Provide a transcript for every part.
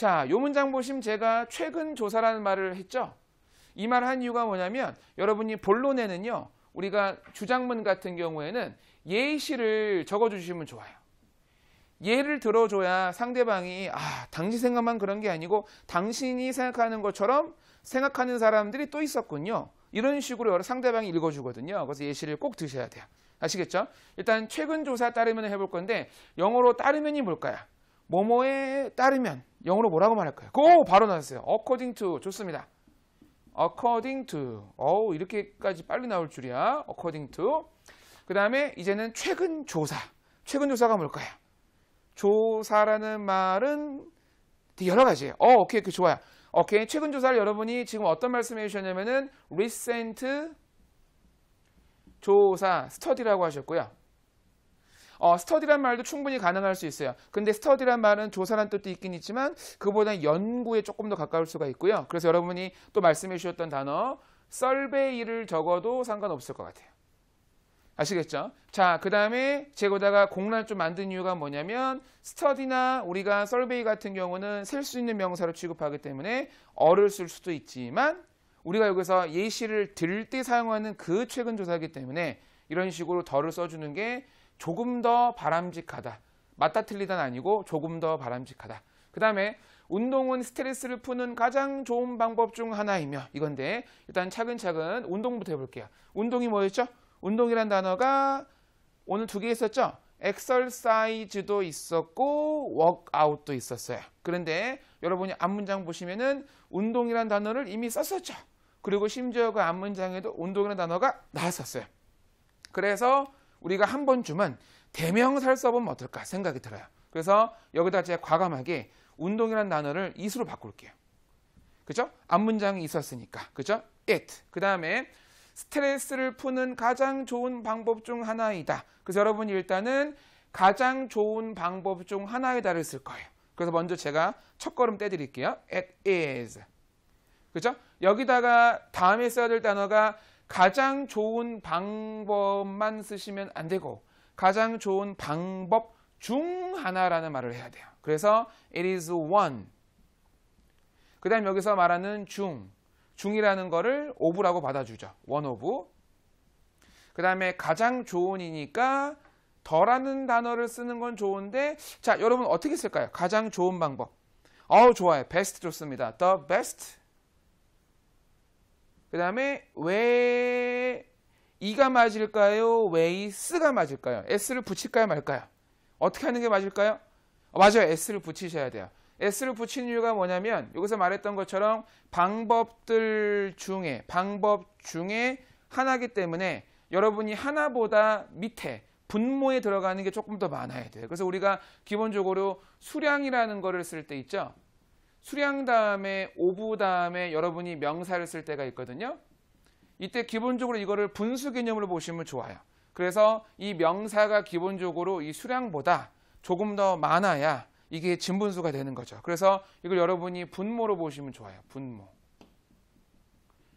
자, 요 문장 보시면 제가 최근 조사라는 말을 했죠. 이 말을 한 이유가 뭐냐면 여러분이 본론에는요. 우리가 주장문 같은 경우에는 예시를 적어주시면 좋아요. 예를 들어줘야 상대방이 아 당신 생각만 그런 게 아니고 당신이 생각하는 것처럼 생각하는 사람들이 또 있었군요. 이런 식으로 여러 상대방이 읽어주거든요. 그래서 예시를 꼭 드셔야 돼요. 아시겠죠? 일단 최근 조사 따르면 해볼 건데 영어로 따르면이 뭘까요? 뭐뭐에 따르면 영어로 뭐라고 말할까요? 고! 바로 나왔어요. according to. 좋습니다. according to. 어우, 이렇게까지 빨리 나올 줄이야. according to. 그 다음에 이제는 최근 조사. 최근 조사가 뭘까요? 조사라는 말은 여러 가지예요. 어, 오케이, 그 좋아요. 오케이, 최근 조사를 여러분이 지금 어떤 말씀해 주셨냐면은 recent 조사, 스터디라고 하셨고요. 어, 스터디란 말도 충분히 가능할 수 있어요. 근데 스터디란 말은 조사란 뜻도 있긴 있지만 그보다 연구에 조금 더 가까울 수가 있고요. 그래서 여러분이 또 말씀해 주셨던 단어 썰베이를 적어도 상관없을 것 같아요. 아시겠죠? 자, 그 다음에 제거다가 공란 좀 만든 이유가 뭐냐면 스터디나 우리가 썰베이 같은 경우는 셀 수 있는 명사로 취급하기 때문에 어를 쓸 수도 있지만 우리가 여기서 예시를 들 때 사용하는 그 최근 조사이기 때문에 이런 식으로 덜을 써주는 게 조금 더 바람직하다. 맞다 틀리다는 아니고 조금 더 바람직하다. 그 다음에 운동은 스트레스를 푸는 가장 좋은 방법 중 하나이며 이건데 일단 차근차근 운동부터 해볼게요. 운동이 뭐였죠? 운동이란 단어가 오늘 두 개 있었죠? 엑설사이즈도 있었고 워크아웃도 있었어요. 그런데 여러분이 앞문장 보시면은 운동이란 단어를 이미 썼었죠. 그리고 심지어 그 앞문장에도 운동이란 단어가 나왔었어요. 그래서 우리가 한 번쯤은 대명사를 써보면 어떨까 생각이 들어요. 그래서 여기다 제가 과감하게 운동이라는 단어를 i t 로 바꿀게요. 그죠? 앞문장이 있었으니까. 그죠? it. 그 다음에 스트레스를 푸는 가장 좋은 방법 중 하나이다. 그래서 여러분이 일단은 가장 좋은 방법 중 하나이다를 쓸 거예요. 그래서 먼저 제가 첫 걸음 떼드릴게요. it is. 그죠? 여기다가 다음에 써야 될 단어가 가장 좋은 방법만 쓰시면 안 되고 가장 좋은 방법 중 하나라는 말을 해야 돼요. 그래서 it is one. 그 다음 여기서 말하는 중, 중이라는 거를 오브라고 받아주죠. 원 오브. 그 다음에 가장 좋은이니까 더라는 단어를 쓰는 건 좋은데 자 여러분 어떻게 쓸까요? 가장 좋은 방법. 어우 좋아요. best 좋습니다. the best. 그 다음에 왜 이가 맞을까요? 왜이 쓰가 맞을까요? s를 붙일까요? 말까요? 어떻게 하는 게 맞을까요? 어, 맞아요. s를 붙이셔야 돼요. s를 붙인 이유가 뭐냐면 여기서 말했던 것처럼 방법들 중에 방법 중에 하나기 때문에 여러분이 하나보다 밑에 분모에 들어가는 게 조금 더 많아야 돼요. 그래서 우리가 기본적으로 수량이라는 거를 쓸 때 있죠. 수량 다음에 오부 다음에 여러분이 명사를 쓸 때가 있거든요. 이때 기본적으로 이거를 분수 개념으로 보시면 좋아요. 그래서 이 명사가 기본적으로 이 수량보다 조금 더 많아야 이게 진분수가 되는 거죠. 그래서 이걸 여러분이 분모로 보시면 좋아요. 분모.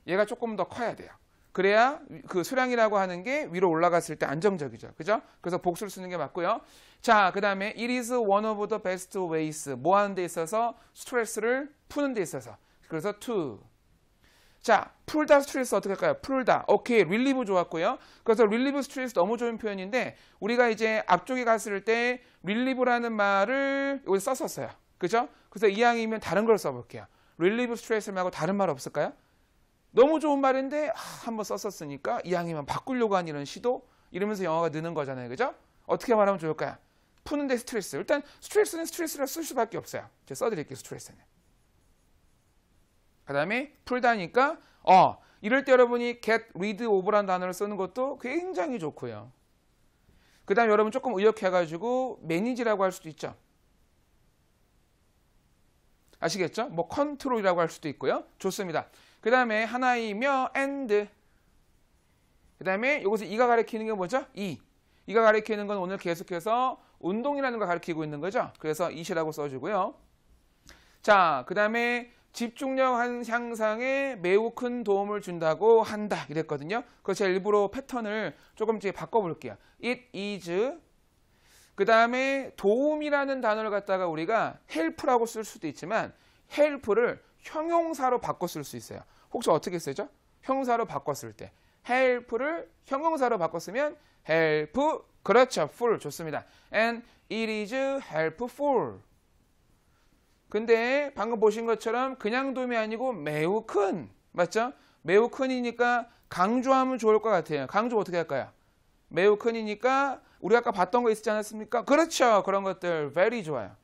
얘가 조금 더 커야 돼요. 그래야 그 수량이라고 하는 게 위로 올라갔을 때 안정적이죠. 그죠? 그래서 복수를 쓰는 게 맞고요. 자, 그 다음에 it is one of the best ways. 뭐 하는 데 있어서 스트레스를 푸는 데 있어서. 그래서 to. 자, 풀다 스트레스 어떻게 할까요? 풀다. 오케이, 릴리브 좋았고요. 그래서 릴리브 스트레스 너무 좋은 표현인데 우리가 이제 앞쪽에 갔을 때 릴리브라는 말을 여기 썼었어요. 그죠? 그래서 이왕이면 다른 걸 써볼게요. 릴리브 스트레스 말고 다른 말 없을까요? 너무 좋은 말인데 아, 한번 썼었으니까 이왕이면 바꾸려고 한 이런 시도 이러면서 영화가 느는 거잖아요. 그죠? 어떻게 말하면 좋을까요? 푸는데 스트레스. 일단 스트레스는 스트레스를쓸 수밖에 없어요. 제가 써드릴게요. 스트레스는. 그 다음에 풀다니까 어 이럴 때 여러분이 get, r i d o f e r 란 단어를 쓰는 것도 굉장히 좋고요. 그 다음에 여러분 조금 의역해가지고 manage 라고할 수도 있죠. 아시겠죠? 뭐 컨트롤이라고 할 수도 있고요. 좋습니다. 그 다음에 하나이며 and 그 다음에 여기서 이가 가리키는 게 뭐죠? 이 이가 가리키는 건 오늘 계속해서 운동이라는 걸 가리키고 있는 거죠. 그래서 이시라고 써주고요. 자, 그 다음에 집중력 향상에 매우 큰 도움을 준다고 한다 이랬거든요. 그래서 제가 일부러 패턴을 조금 씩 바꿔볼게요. It is 그 다음에 도움이라는 단어를 갖다가 우리가 help라고 쓸 수도 있지만 help를 형용사로 바꿨을수 있어요. 혹시 어떻게 쓰죠? 형용사로 바꿨을 때. help를 형용사로 바꿨으면 help 그렇죠. full 좋습니다. and it is helpful. 근데 방금 보신 것처럼 그냥 도움이 아니고 매우 큰 맞죠? 매우 큰이니까 강조하면 좋을 것 같아요. 강조 어떻게 할까요? 매우 큰이니까 우리 아까 봤던 거 있었지 않았습니까? 그렇죠. 그런 것들 very 좋아요.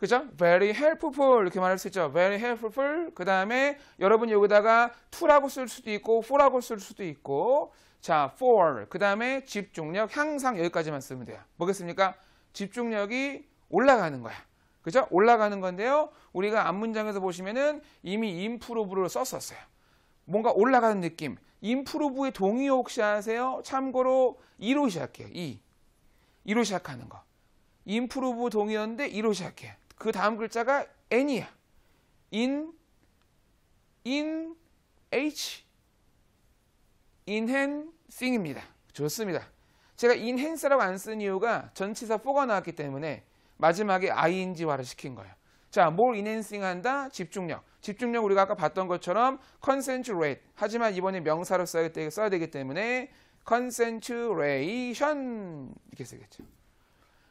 그죠? Very helpful 이렇게 말할 수 있죠. Very helpful. 그 다음에 여러분 여기다가 to라고 쓸 수도 있고 for라고 쓸 수도 있고 자 for 그 다음에 집중력 향상 여기까지만 쓰면 돼요. 뭐겠습니까? 집중력이 올라가는 거야. 그죠? 올라가는 건데요. 우리가 앞 문장에서 보시면은 이미 improve를 썼었어요. 뭔가 올라가는 느낌. improve의 동의어 혹시 아세요? 참고로 2로 시작해요. 2. 2로 시작하는 거. improve 동의어인데 2로 시작해요. 그 다음 글자가 n이야. in, in, h, enhancing입니다. 좋습니다. 제가 e n h a n c 라고안 쓴 이유가 전치사 4가 나왔기 때문에 마지막에 ing화를 시킨 거예요. 자, 뭘 enhancing 한다? 집중력. 집중력 우리가 아까 봤던 것처럼 concentrate. 하지만 이번에 명사로 써야 되기 때문에 concentration 이렇게 쓰겠죠.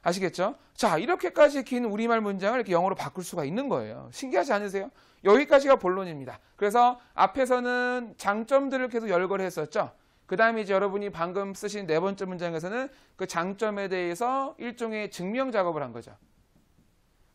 아시겠죠? 자, 이렇게까지 긴 우리말 문장을 이렇게 영어로 바꿀 수가 있는 거예요. 신기하지 않으세요? 여기까지가 본론입니다. 그래서 앞에서는 장점들을 계속 열거했었죠. 를그 다음에 이제 여러분이 방금 쓰신 네 번째 문장에서는 그 장점에 대해서 일종의 증명 작업을 한 거죠.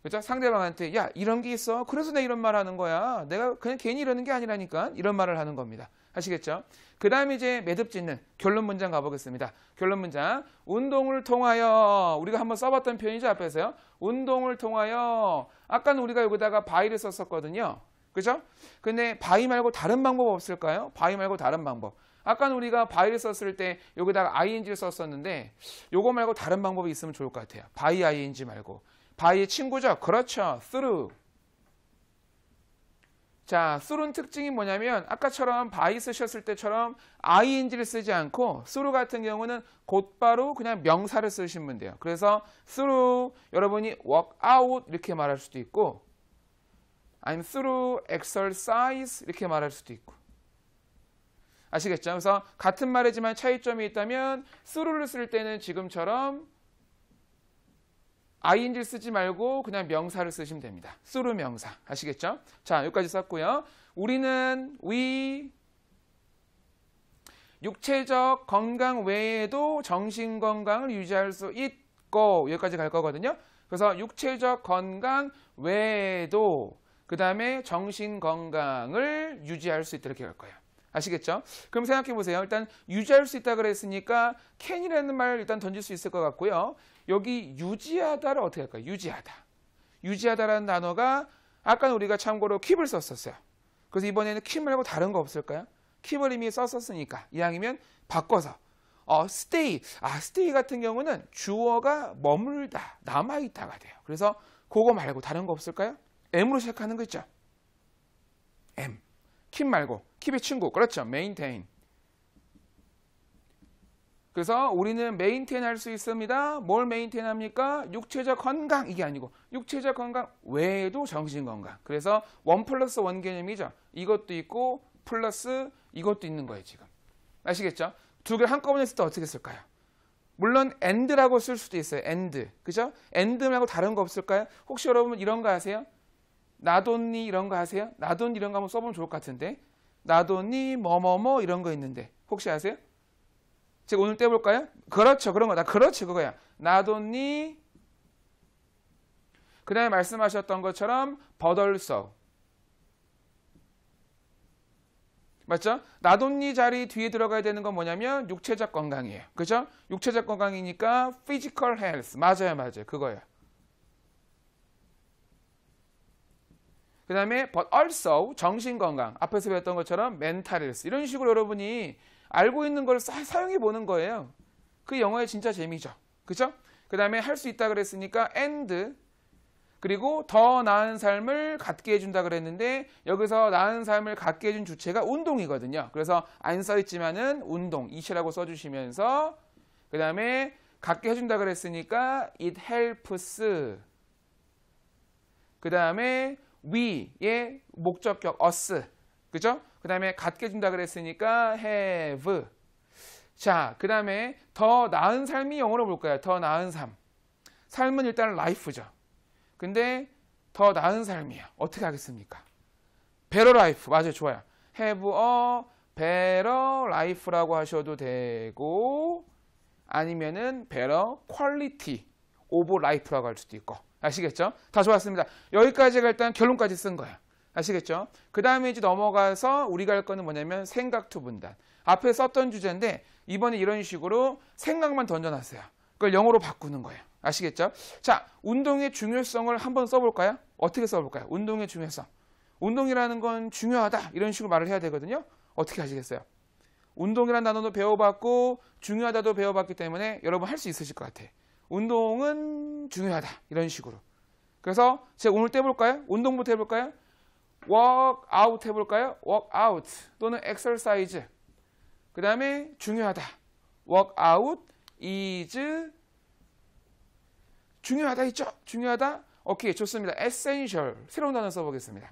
그죠? 상대방한테 야 이런 게 있어. 그래서 내가 이런 말 하는 거야. 내가 그냥 괜히 이러는 게 아니라니까 이런 말을 하는 겁니다. 하시겠죠그 다음에 이제 매듭 짓는 결론 문장 가보겠습니다. 결론 문장. 운동을 통하여 우리가 한번 써봤던 표현이죠. 앞에서요. 운동을 통하여 아까는 우리가 여기다가 바이를 썼었거든요. 그죠? 근데 바이 말고 다른 방법 없을까요? 바이 말고 다른 방법. 아까 는 우리가 바이를 썼을 때 여기다가 ing를 썼었는데 요거 말고 다른 방법이 있으면 좋을 것 같아요. 바이 ing 말고. 바이의 친구죠? 그렇죠. through. 자, 쏘는 특징이 뭐냐면 아까처럼 바이 쓰셨을 때처럼 ing를 쓰지 않고 쏘루 같은 경우는 곧바로 그냥 명사를 쓰시면 돼요. 그래서 쏘루 여러분이 walk out 이렇게 말할 수도 있고 아니면 through exercise 이렇게 말할 수도 있고 아시겠죠? 그래서 같은 말이지만 차이점이 있다면 through를 쓸 때는 지금처럼 ing를 쓰지 말고 그냥 명사를 쓰시면 됩니다. 쓰루 명사. 아시겠죠? 자, 여기까지 썼고요. 우리는 we 육체적 건강 외에도 정신 건강을 유지할 수 있고 여기까지 갈 거거든요. 그래서 육체적 건강 외에도 그 다음에 정신 건강을 유지할 수 있도록 할 거예요. 아시겠죠? 그럼 생각해 보세요. 일단 유지할 수 있다 그랬으니까 캔이라는 말을 일단 던질 수 있을 것 같고요. 여기 유지하다를 어떻게 할까요? 유지하다. 유지하다라는 단어가 아까 우리가 참고로 킵을 썼었어요. 그래서 이번에는 킵 말고 다른 거 없을까요? 킵을 이미 썼었으니까 이왕이면 바꿔서 어, stay. 아, stay 같은 경우는 주어가 머물다, 남아있다가 돼요. 그래서 그거 말고 다른 거 없을까요? M으로 시작하는 거 있죠? M. 킵 말고 킵의 친구. 그렇죠. 메인테인 그래서 우리는 메인테인 할 수 있습니다. 뭘 메인테인 합니까? 육체적 건강 이게 아니고 육체적 건강 외에도 정신 건강. 그래서 원 플러스 원 개념이죠. 이것도 있고 플러스 이것도 있는 거예요 지금. 아시겠죠? 두 개를 한꺼번에 쓸때 어떻게 쓸까요? 물론 e 드라고쓸 수도 있어요. end. 그죠? e 드 말고 다른 거 없을까요? 혹시 여러분 이런 거 아세요? 나돈니 이런 거 아세요? 나돈 이런 거 한번 써보면 좋을 것 같은데 나도니 뭐뭐뭐 이런 거 있는데 혹시 아세요? 제가 오늘 떼볼까요? 그렇죠 그런 거다 그렇죠 그거야 나도니 그 다음에 말씀하셨던 것처럼 버덜석 맞죠? 나돈니 자리 뒤에 들어가야 되는 건 뭐냐면 육체적 건강이에요. 그죠? 육체적 건강이니까 physical health. 맞아요, 맞아요. 그거예요. 그 다음에 but also 정신건강 앞에서 배웠던 것처럼 mental health 이런 식으로 여러분이 알고 있는 걸 사용해 보는 거예요. 그 영어의 진짜 재미죠. 그죠? 그 다음에 할 수 있다 그랬으니까 and 그리고 더 나은 삶을 갖게 해준다 그랬는데 여기서 나은 삶을 갖게 해준 주체가 운동이거든요. 그래서 안 써있지만은 운동 이시라고 써주시면서 그 다음에 갖게 해준다 그랬으니까 it helps 그 다음에 we의 목적격 us 그죠? 그 다음에 갖게 준다 그랬으니까 have 자, 그 다음에 더 나은 삶이 영어로 볼까요? 더 나은 삶. 삶은 일단 life죠. 근데 더 나은 삶이에요 어떻게 하겠습니까? better life. 맞아요. 좋아요. have a better life라고 하셔도 되고 아니면은 better quality 오브 라이프라고 할 수도 있고 아시겠죠? 다 좋았습니다. 여기까지가 일단 결론까지 쓴 거예요. 아시겠죠? 그 다음에 이제 넘어가서 우리가 할 거는 뭐냐면 생각 투 분단. 앞에 썼던 주제인데 이번에 이런 식으로 생각만 던져놨어요. 그걸 영어로 바꾸는 거예요. 아시겠죠? 자, 운동의 중요성을 한번 써볼까요? 어떻게 써볼까요? 운동의 중요성. 운동이라는 건 중요하다. 이런 식으로 말을 해야 되거든요. 어떻게 하시겠어요? 운동이라는 단어도 배워봤고 중요하다도 배워봤기 때문에 여러분 할 수 있으실 것 같아요. 운동은 중요하다. 이런 식으로. 그래서 제가 오늘 떼볼까요? 운동부터 해볼까요? 워크아웃 해볼까요? 워크아웃 또는 엑설사이즈 그 다음에 중요하다 워크아웃 이즈 중요하다 있죠? 중요하다? 오케이 좋습니다. 에센셜 새로운 단어 써보겠습니다.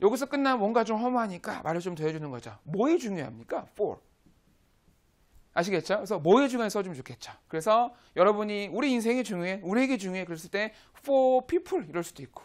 여기서 끝나면 뭔가 좀 허무하니까 말을 좀 더 해주는 거죠. 뭐이 중요합니까? for 아시겠죠? 그래서 뭐에 중요해 써주면 좋겠죠. 그래서 여러분이 우리 인생이 중요해, 우리에게 중요해 그랬을 때 for people 이럴 수도 있고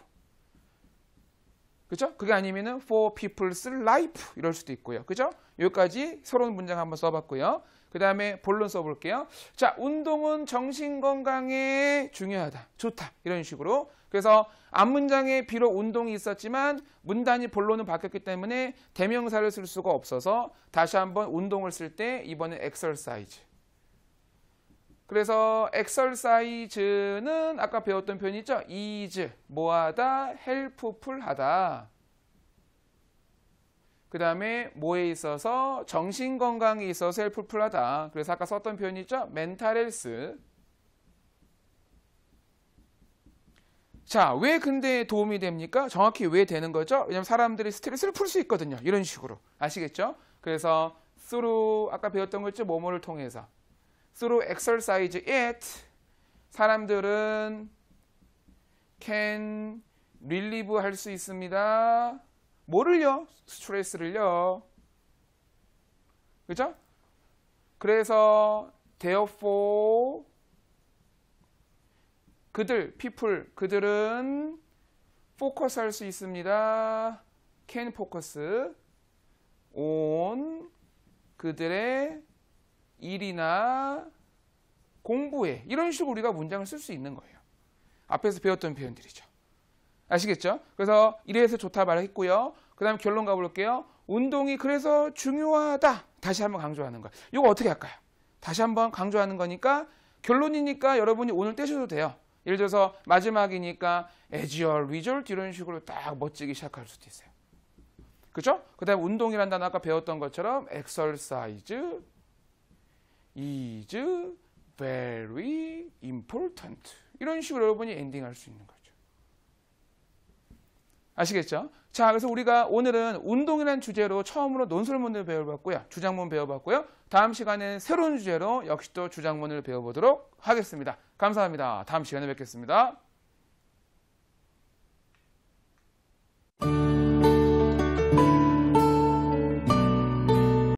그죠? 그게 아니면은 for people's life 이럴 수도 있고요. 그죠? 여기까지 서론 문장 한번 써봤고요. 그 다음에 본론 써볼게요. 자, 운동은 정신건강에 중요하다. 좋다. 이런 식으로. 그래서 앞문장에 비록 운동이 있었지만 문단이 본론은 바뀌었기 때문에 대명사를 쓸 수가 없어서 다시 한번 운동을 쓸 때이번엔 엑설사이즈. 그래서 엑설사이즈는 아까 배웠던 표현 이죠 이즈, 뭐하다, 헬프풀하다. 그 다음에 뭐에 있어서 정신건강에 있어서 헬프풀하다. 그래서 아까 썼던 표현이 있죠. 멘탈헬스. 자, 왜 근데 도움이 됩니까? 정확히 왜 되는 거죠? 왜냐면 사람들이 스트레스를 풀 수 있거든요. 이런 식으로. 아시겠죠? 그래서 through 아까 배웠던 거 있죠? 뭐뭐를 통해서. through exercise it 사람들은 can relieve 할 수 있습니다. 뭐를요? 스트레스를요. 그죠? 그래서 therefore 그들, people, 그들은 포커스 할 수 있습니다. can focus on 그들의 일이나 공부에 이런 식으로 우리가 문장을 쓸 수 있는 거예요. 앞에서 배웠던 표현들이죠. 아시겠죠? 그래서 이래서 좋다 말했고요. 그 다음에 결론 가볼게요. 운동이 그래서 중요하다. 다시 한번 강조하는 거. 이거 어떻게 할까요? 다시 한번 강조하는 거니까 결론이니까 여러분이 오늘 떼셔도 돼요. 예를 들어서 마지막이니까 as your result 이런 식으로 딱 멋지게 시작할 수도 있어요. 그죠? 그 다음에 운동이란 단어 아까 배웠던 것처럼 exercise is very important 이런 식으로 여러분이 엔딩할 수 있는 거죠. 아시겠죠? 자, 그래서 우리가 오늘은 운동이라는 주제로 처음으로 논술문을 배워봤고요. 주장문 배워봤고요. 다음 시간에 새로운 주제로 역시 또 주장문을 배워보도록 하겠습니다. 감사합니다. 다음 시간에 뵙겠습니다.